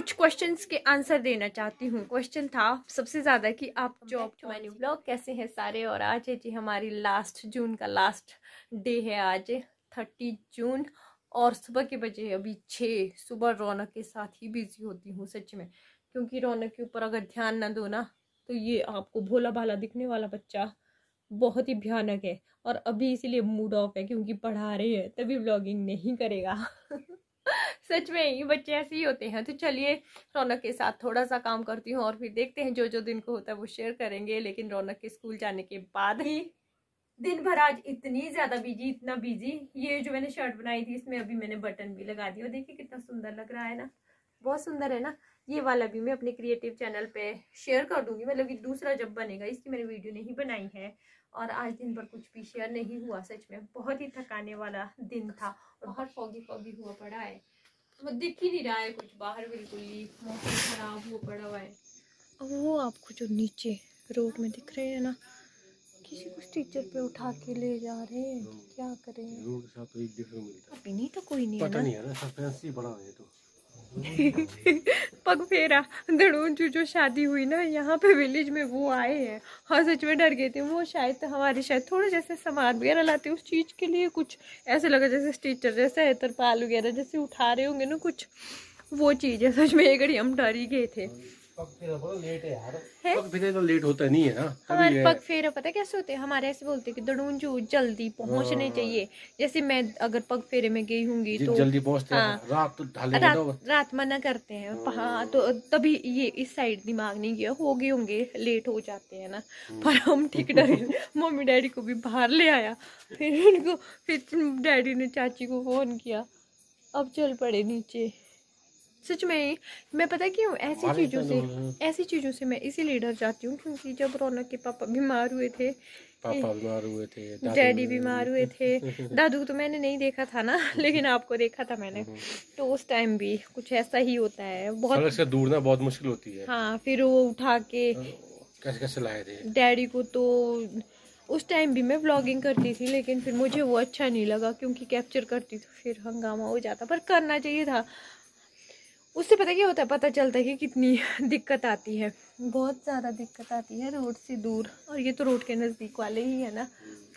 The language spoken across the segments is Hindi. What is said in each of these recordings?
कुछ क्वेश्चन के आंसर देना चाहती हूँ क्वेश्चन था सबसे ज़्यादा कि आप जॉब मैन्यू ब्लॉग कैसे हैं सारे और आज है जी हमारी लास्ट जून का लास्ट डे है आज थर्टी जून और सुबह के बजे अभी छः सुबह रौनक के साथ ही बिजी होती हूँ सच में क्योंकि रौनक के ऊपर अगर ध्यान ना दो ना तो ये आपको भोला भाला दिखने वाला बच्चा बहुत ही भयानक है और अभी इसीलिए मूड ऑफ है क्योंकि पढ़ा रहे हैं तभी ब्लॉगिंग नहीं करेगा सच में ये बच्चे ऐसे ही होते हैं तो चलिए रौनक के साथ थोड़ा सा काम करती हूँ और फिर देखते हैं जो जो दिन को होता है वो शेयर करेंगे लेकिन रौनक के स्कूल जाने के बाद ही दिन भर आज इतनी ज्यादा बिजी इतना बिजी ये जो मैंने शर्ट बनाई थी इसमें अभी मैंने बटन भी लगा दिया देखिए कितना सुंदर लग रहा है ना बहुत सुंदर है ना ये वाला भी मैं अपने क्रिएटिव चैनल पे शेयर कर दूंगी मतलब कि दूसरा जब बनेगा इसकी मैंने वीडियो नहीं बनाई है और आज दिन भर कुछ भी शेयर नहीं हुआ सच में बहुत ही थकाने वाला दिन था और बहुत फॉगी फॉगी हुआ पड़ा है दिख ही नहीं रहा है कुछ बाहर बिल्कुल ही मौसम खराब हुआ पड़ा हुआ है अब वो आपको जो नीचे रोड में दिख रहे हैं ना किसी कुछ टीचर पे उठा के ले जा रहे हैं क्या करें रोड के तो एक देखने मिलता अभी नहीं तो कोई नहीं पता है ना? नहीं है ना सस्पेंस ही बड़ा है तो पग फेरा जो जो शादी हुई ना यहाँ पे विलेज में वो आए हैं हाँ सच में डर गए थे वो शायद हमारे शायद थोड़े जैसे सामान वगैरह लाते उस चीज़ के लिए कुछ ऐसे लगा जैसे स्टीचर जैसे है तरपाल वगैरह जैसे उठा रहे होंगे ना कुछ वो चीज़ है सच में ये घड़ी हम डर ही गए थे हमारे पग तो पता कैसे होते हमारे ऐसे बोलते कि दड़ून जो जल्दी पहुंचने हाँ। चाहिए जैसे मैं अगर पग फेरे में गई होंगी तो जल्दी पहुंचते हाँ। रात तो रात, रात मना करते हैं हाँ तो तभी ये इस साइड दिमाग नहीं गया हो गए होंगे लेट हो जाते हैं ना हम्म। पर हम ठीक डरे मम्मी डैडी को भी बाहर ले आया फिर उनको फिर डैडी ने चाची को फोन किया अब चल पड़े नीचे सच में मैं पता क्यों ऐसी चीज़ों से ऐसी चीज़ों से मैं इसीलिए डर जाती हूँ क्योंकि जब रौनक के पापा बीमार हुए थे पापा बीमार हुए थे डैडी बीमार हुए थे दादू तो मैंने नहीं देखा था ना लेकिन आपको देखा था मैंने हम्म। तो उस टाइम भी कुछ ऐसा ही होता है बहुत दूर ना बहुत मुश्किल होती है हाँ फिर वो उठा के कैसे कैसे लाए थे डैडी को तो उस टाइम भी मैं ब्लॉगिंग करती थी लेकिन फिर मुझे वो अच्छा नहीं लगा क्योंकि कैप्चर करती तो फिर हंगामा हो जाता पर करना चाहिए था उससे पता क्या होता है पता चलता है कि कितनी दिक्कत आती है बहुत ज़्यादा दिक्कत आती है रोड से दूर और ये तो रोड के नज़दीक वाले ही है ना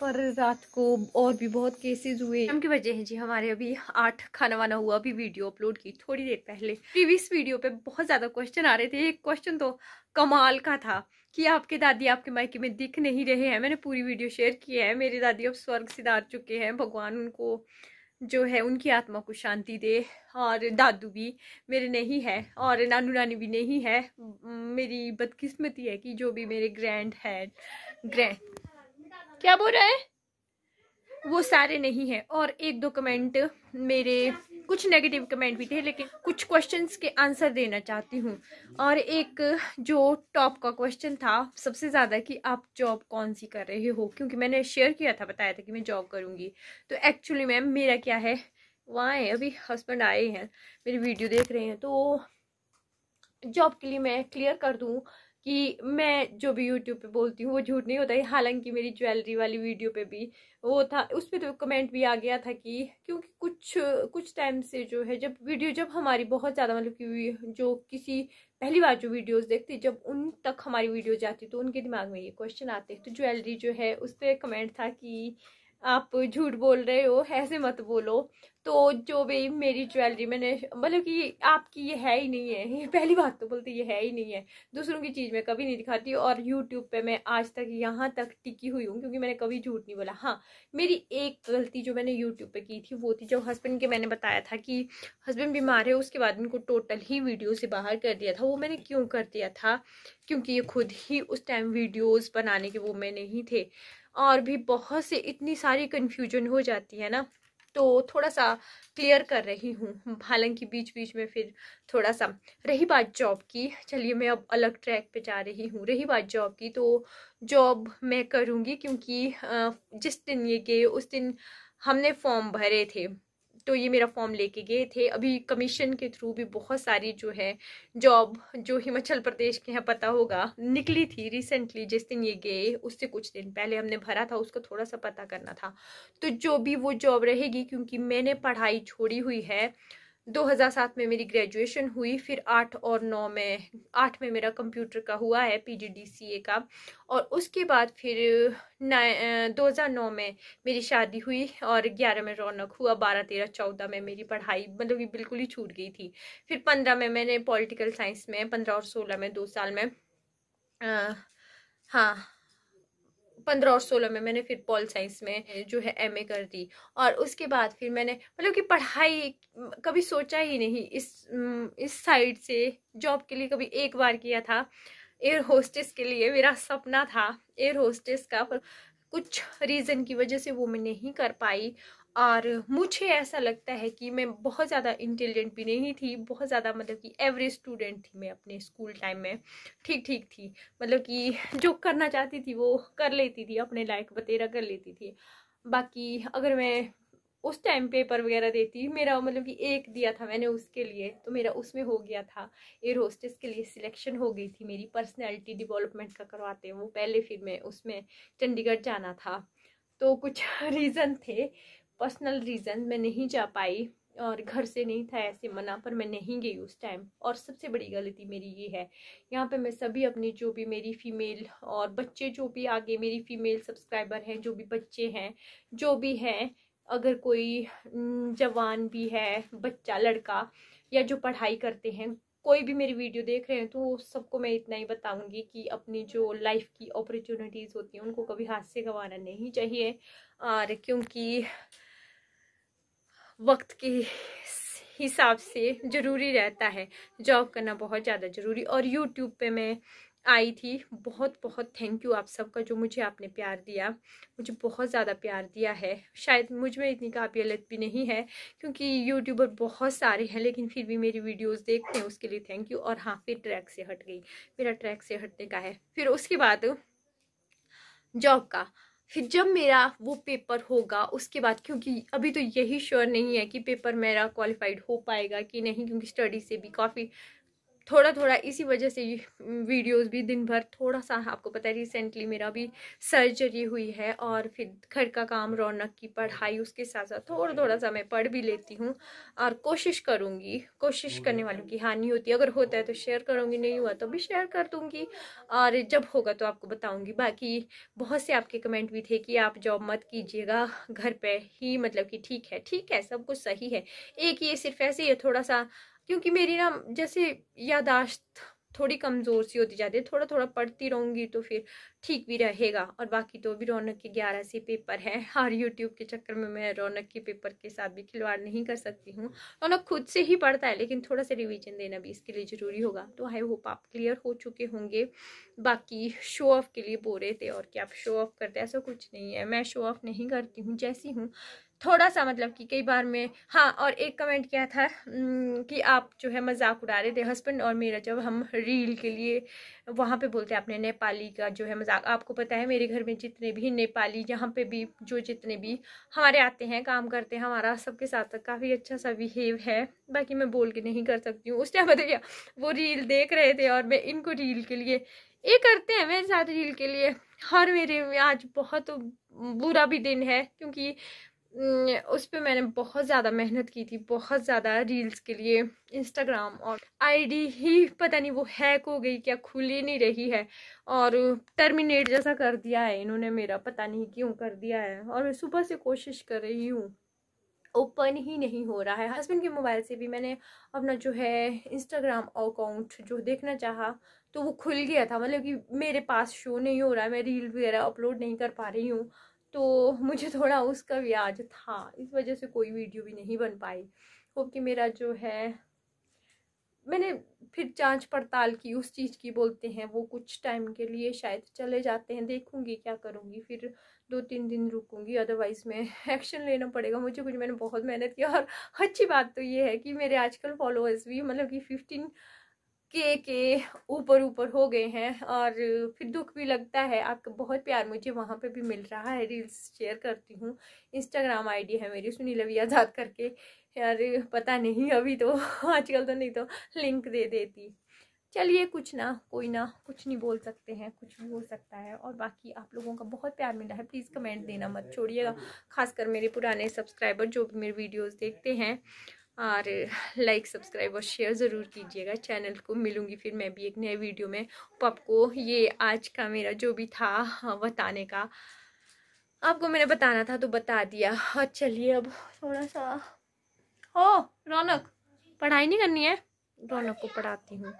पर रात को और भी बहुत केसेस हुए हम की वजह है जी हमारे अभी आठ खाना वाना हुआ अभी वीडियो अपलोड की थोड़ी देर पहले प्रीवियस वीडियो पे बहुत ज़्यादा क्वेश्चन आ रहे थे एक क्वेश्चन तो कमाल का था कि आपके दादी आपके मायके में दिख नहीं रहे हैं मैंने पूरी वीडियो शेयर की है मेरी दादी अब स्वर्ग सिधार चुके हैं भगवान उनको जो है उनकी आत्मा को शांति दे और दादू भी मेरे नहीं है और नानू नानी भी नहीं है मेरी बदकिस्मती है कि जो भी मेरे ग्रैंड है ग्रैंड क्या बोल रहा है वो सारे नहीं हैं और एक दो कमेंट मेरे कुछ नेगेटिव कमेंट भी थे लेकिन कुछ क्वेश्चंस के आंसर देना चाहती हूँ और एक जो टॉप का क्वेश्चन था सबसे ज़्यादा कि आप जॉब कौन सी कर रहे हो क्योंकि मैंने शेयर किया था बताया था कि मैं जॉब करूँगी तो एक्चुअली मैम मेरा क्या है वहाँ हैं अभी हस्बैंड आए हैं मेरी वीडियो देख रहे हैं तो जॉब के लिए मैं क्लियर कर दूँ कि मैं जो भी यूट्यूब पे बोलती हूँ वो झूठ नहीं होता है हालांकि मेरी ज्वेलरी वाली वीडियो पे भी वो था उस पर तो कमेंट भी आ गया था कि क्योंकि कुछ कुछ टाइम से जो है जब वीडियो जब हमारी बहुत ज़्यादा मतलब कि जो किसी पहली बार जो वीडियोस देखते जब उन तक हमारी वीडियो जाती तो उनके दिमाग में ये क्वेश्चन आते तो ज्वेलरी जो है उस पर कमेंट था कि आप झूठ बोल रहे हो ऐसे मत बोलो तो जो भी मेरी ज्वेलरी मैंने मतलब कि आपकी ये है ही नहीं है ये पहली बात तो बोलती ये है ही नहीं है दूसरों की चीज़ मैं कभी नहीं दिखाती और यूट्यूब पे मैं आज तक यहाँ तक टिकी हुई हूँ क्योंकि मैंने कभी झूठ नहीं बोला हाँ मेरी एक गलती जो मैंने यूट्यूब पे की थी वो थी जब हस्बैंड के मैंने बताया था कि हस्बैंड बीमार है उसके बाद उनको टोटल ही वीडियो से बाहर कर दिया था वो मैंने क्यों कर दिया था क्योंकि ये खुद ही उस टाइम वीडियोज़ बनाने के वो मैं नहीं थे और भी बहुत से इतनी सारी कन्फ्यूजन हो जाती है ना तो थोड़ा सा क्लियर कर रही हूँ हालांकि बीच बीच में फिर थोड़ा सा रही बात जॉब की चलिए मैं अब अलग ट्रैक पे जा रही हूँ रही बात जॉब की तो जॉब मैं करूँगी क्योंकि जिस दिन ये गए उस दिन हमने फॉर्म भरे थे तो ये मेरा फॉर्म लेके गए थे अभी कमीशन के थ्रू भी बहुत सारी जो है जॉब जो हिमाचल प्रदेश के यहाँ पता होगा निकली थी रिसेंटली जिस दिन ये गए उससे कुछ दिन पहले हमने भरा था उसका थोड़ा सा पता करना था तो जो भी वो जॉब रहेगी क्योंकि मैंने पढ़ाई छोड़ी हुई है 2007 में मेरी ग्रेजुएशन हुई फिर आठ और नौ में आठ में मेरा कंप्यूटर का हुआ है पीजीडीसीए का और उसके बाद फिर दो हज़ार नौ में मेरी शादी हुई और ग्यारह में रौनक हुआ बारह तेरह चौदह में मेरी पढ़ाई मतलब ये बिल्कुल ही छूट गई थी फिर पंद्रह में मैंने पॉलिटिकल साइंस में पंद्रह और सोलह में दो साल में आ, हाँ पंद्रह और सोलह में मैंने फिर पॉल साइंस में हम्म। जो है एमए कर दी और उसके बाद फिर मैंने मतलब कि पढ़ाई कभी सोचा ही नहीं इस इस साइड से जॉब के लिए कभी एक बार किया था एयर होस्टेस के लिए मेरा सपना था एयर होस्टेस का पर कुछ रीज़न की वजह से वो मैं नहीं कर पाई और मुझे ऐसा लगता है कि मैं बहुत ज़्यादा इंटेलिजेंट भी नहीं थी बहुत ज़्यादा मतलब कि एवरेज स्टूडेंट थी मैं अपने स्कूल टाइम में ठीक ठीक थी मतलब कि जो करना चाहती थी वो कर लेती थी अपने लायक बतेरा कर लेती थी बाकी अगर मैं उस टाइम पेपर वगैरह देती मेरा मतलब कि एक दिया था मैंने उसके लिए तो मेरा उसमें हो गया था एयर होस्टेस के लिए सिलेक्शन हो गई थी मेरी पर्सनैलिटी डिवेलपमेंट का करवाते वो पहले फिर मैं उसमें चंडीगढ़ जाना था तो कुछ रीज़न थे पर्सनल रीज़न मैं नहीं जा पाई और घर से नहीं था ऐसे मना पर मैं नहीं गई उस टाइम और सबसे बड़ी गलती मेरी ये है यहाँ पे मैं सभी अपनी जो भी मेरी फ़ीमेल और बच्चे जो भी आगे मेरी फ़ीमेल सब्सक्राइबर हैं जो भी बच्चे हैं जो भी हैं अगर कोई जवान भी है बच्चा लड़का या जो पढ़ाई करते हैं कोई भी मेरी वीडियो देख रहे हैं तो सबको मैं इतना ही बताऊंगी कि अपनी जो लाइफ की अपॉर्चुनिटीज़ होती हैं उनको कभी हाथ से गंवाना नहीं चाहिए और क्योंकि वक्त के हिसाब से ज़रूरी रहता है जॉब करना बहुत ज़्यादा ज़रूरी और यूट्यूब पे मैं आई थी बहुत बहुत थैंक यू आप सबका जो मुझे आपने प्यार दिया मुझे बहुत ज़्यादा प्यार दिया है शायद मुझ में इतनी काबिलियत भी नहीं है क्योंकि यूट्यूबर बहुत सारे हैं लेकिन फिर भी मेरी वीडियोस देखते हैं उसके लिए थैंक यू और हाँ फिर ट्रैक से हट गई मेरा ट्रैक से हटने का है फिर उसके बाद जॉब का फिर जब मेरा वो पेपर होगा उसके बाद क्योंकि अभी तो यही श्योर नहीं है कि पेपर मेरा क्वालिफाइड हो पाएगा कि नहीं क्योंकि स्टडी से भी काफ़ी थोड़ा थोड़ा इसी वजह से वीडियोस भी दिन भर थोड़ा सा आपको पता है रिसेंटली मेरा भी सर्जरी हुई है और फिर घर का काम रौनक की पढ़ाई उसके साथ साथ थोड़ा थोड़ा सा मैं पढ़ भी लेती हूँ और कोशिश करूँगी कोशिश करने वालों की हानि होती है अगर होता है तो शेयर करूँगी नहीं हुआ तो भी शेयर कर दूँगी और जब होगा तो आपको बताऊँगी बाकी बहुत से आपके कमेंट भी थे कि आप जॉब मत कीजिएगा घर पर ही मतलब कि ठीक है ठीक है सब कुछ सही है एक ये सिर्फ ऐसे ही थोड़ा सा क्योंकि मेरी ना जैसे यादाश्त थोड़ी कमज़ोर सी होती जाती है थोड़ा थोड़ा पढ़ती रहूँगी तो फिर ठीक भी रहेगा और बाकी तो भी रौनक के ग्यारह से पेपर हैं और यूट्यूब के चक्कर में मैं रौनक के पेपर के साथ भी खिलवाड़ नहीं कर सकती हूँ रौनक खुद से ही पढ़ता है लेकिन थोड़ा सा रिवीजन देना भी इसके लिए ज़रूरी होगा तो आई होप आप क्लियर हो चुके होंगे बाकी शो ऑफ के लिए बोल रहे थे और क्या आप शो ऑफ करते ऐसा कुछ नहीं है मैं शो ऑफ नहीं करती हूँ जैसी हूँ थोड़ा सा मतलब कि कई बार में हाँ और एक कमेंट किया था कि आप जो है मजाक उड़ा रहे थे हस्बैंड और मेरा जब हम रील के लिए वहाँ पे बोलते हैं आपने नेपाली का जो है मजाक आपको पता है मेरे घर में जितने भी नेपाली यहाँ पे भी जो जितने भी हमारे आते हैं काम करते हैं हमारा सबके साथ काफ़ी अच्छा सा बिहेव है बाकी मैं बोल के नहीं कर सकती हूँ उस टाइम बता क्या वो रील देख रहे थे और मैं इनको रील के लिए ये करते हैं मेरे साथ रील के लिए और मेरे आज बहुत बुरा भी दिन है क्योंकि उस पर मैंने बहुत ज़्यादा मेहनत की थी बहुत ज़्यादा रील्स के लिए इंस्टाग्राम और आईडी ही पता नहीं वो हैक हो गई क्या खुल ही नहीं रही है और टर्मिनेट जैसा कर दिया है इन्होंने मेरा पता नहीं क्यों कर दिया है और मैं सुबह से कोशिश कर रही हूँ ओपन ही नहीं हो रहा है हस्बैंड के मोबाइल से भी मैंने अपना जो है इंस्टाग्राम अकाउंट जो देखना चाहा तो वो खुल गया था मतलब कि मेरे पास शो नहीं हो रहा है मैं रील वगैरह अपलोड नहीं कर पा रही हूँ तो मुझे थोड़ा उसका आज था इस वजह से कोई वीडियो भी नहीं बन पाई होप कि मेरा जो है मैंने फिर जांच पड़ताल की उस चीज़ की बोलते हैं वो कुछ टाइम के लिए शायद चले जाते हैं देखूंगी क्या करूंगी फिर दो तीन दिन रुकूंगी अदरवाइज़ मैं एक्शन लेना पड़ेगा मुझे कुछ मैंने बहुत मेहनत की और अच्छी बात तो ये है कि मेरे आजकल फॉलोअर्स भी मतलब कि फिफ्टीन के के ऊपर ऊपर हो गए हैं और फिर दुख भी लगता है आपका बहुत प्यार मुझे वहाँ पे भी मिल रहा है रील्स शेयर करती हूँ इंस्टाग्राम आईडी है मेरी सुनील अभी आज़ाद करके यार पता नहीं अभी तो आजकल तो नहीं तो लिंक दे देती चलिए कुछ ना कोई ना कुछ नहीं बोल सकते हैं कुछ भी हो सकता है और बाकी आप लोगों का बहुत प्यार मिला है प्लीज़ कमेंट देना मत छोड़िएगा खासकर मेरे पुराने सब्सक्राइबर जो भी मेरे वीडियोज़ देखते हैं और लाइक सब्सक्राइब और शेयर ज़रूर कीजिएगा चैनल को मिलूँगी फिर मैं भी एक नए वीडियो में तो आपको ये आज का मेरा जो भी था हाँ, बताने का आपको मैंने बताना था तो बता दिया और चलिए अब थोड़ा सा हो रौनक पढ़ाई नहीं करनी है रौनक को पढ़ाती हूँ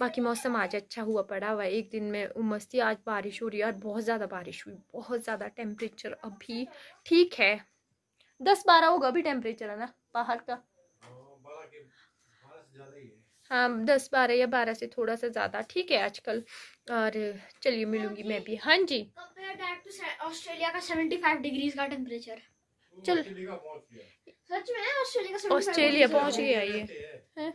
बाकी मौसम आज अच्छा हुआ पड़ा हुआ एक दिन में उमस थी आज बारिश हो रही है और बहुत ज़्यादा बारिश हुई बहुत ज़्यादा टेम्परेचर अभी ठीक है दस बारह होगा अभी टेम्परेचर है ना बाहर का हाँ दस बारह या बारह से थोड़ा सा ज़्यादा ठीक है आजकल और चलिए मिलूंगी मैं भी हाँ जी ऑस्ट्रेलिया का सेवेंटी फाइव डिग्रीज का टेम्परेचर चल ऑस्ट्रेलिया पहुंच गया ये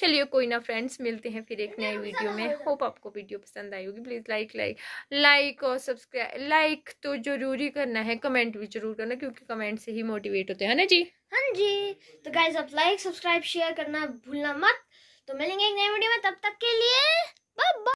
चलिए कोई ना फ्रेंड्स मिलते हैं फिर एक नई वीडियो में होप आपको वीडियो पसंद आई होगी प्लीज़ लाइक लाइक लाइक और सब्सक्राइब लाइक तो जरूरी करना है कमेंट भी जरूर करना क्योंकि कमेंट से ही मोटिवेट होते हैं ना जी हाँ जी तो गाइज आप लाइक सब्सक्राइब शेयर करना भूलना मत तो मिलेंगे एक नए वीडियो में तब तक के लिए बाय